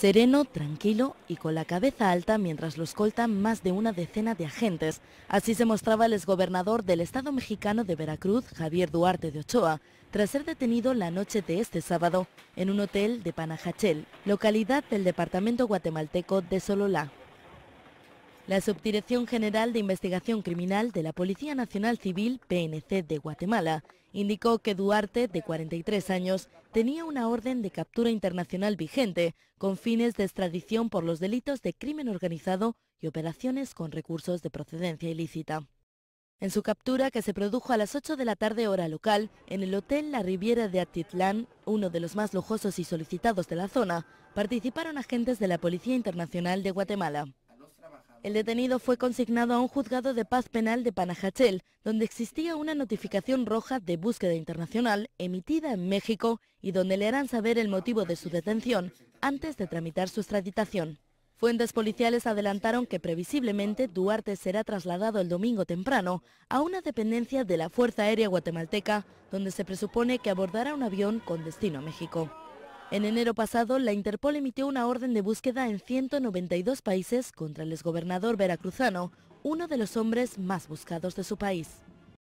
Sereno, tranquilo y con la cabeza alta mientras lo escoltan más de una decena de agentes. Así se mostraba el exgobernador del Estado mexicano de Veracruz, Javier Duarte de Ochoa, tras ser detenido la noche de este sábado en un hotel de Panajachel, localidad del departamento guatemalteco de Sololá. La Subdirección General de Investigación Criminal de la Policía Nacional Civil, PNC de Guatemala, indicó que Duarte, de 43 años, tenía una orden de captura internacional vigente con fines de extradición por los delitos de crimen organizado y operaciones con recursos de procedencia ilícita. En su captura, que se produjo a las 8 de la tarde hora local, en el Hotel La Riviera de Atitlán, uno de los más lujosos y solicitados de la zona, participaron agentes de la Policía Internacional de Guatemala. El detenido fue consignado a un juzgado de paz penal de Panajachel, donde existía una notificación roja de búsqueda internacional emitida en México y donde le harán saber el motivo de su detención antes de tramitar su extraditación. Fuentes policiales adelantaron que previsiblemente Duarte será trasladado el domingo temprano a una dependencia de la Fuerza Aérea Guatemalteca, donde se presupone que abordará un avión con destino a México. En enero pasado, la Interpol emitió una orden de búsqueda en 192 países contra el exgobernador veracruzano, uno de los hombres más buscados de su país.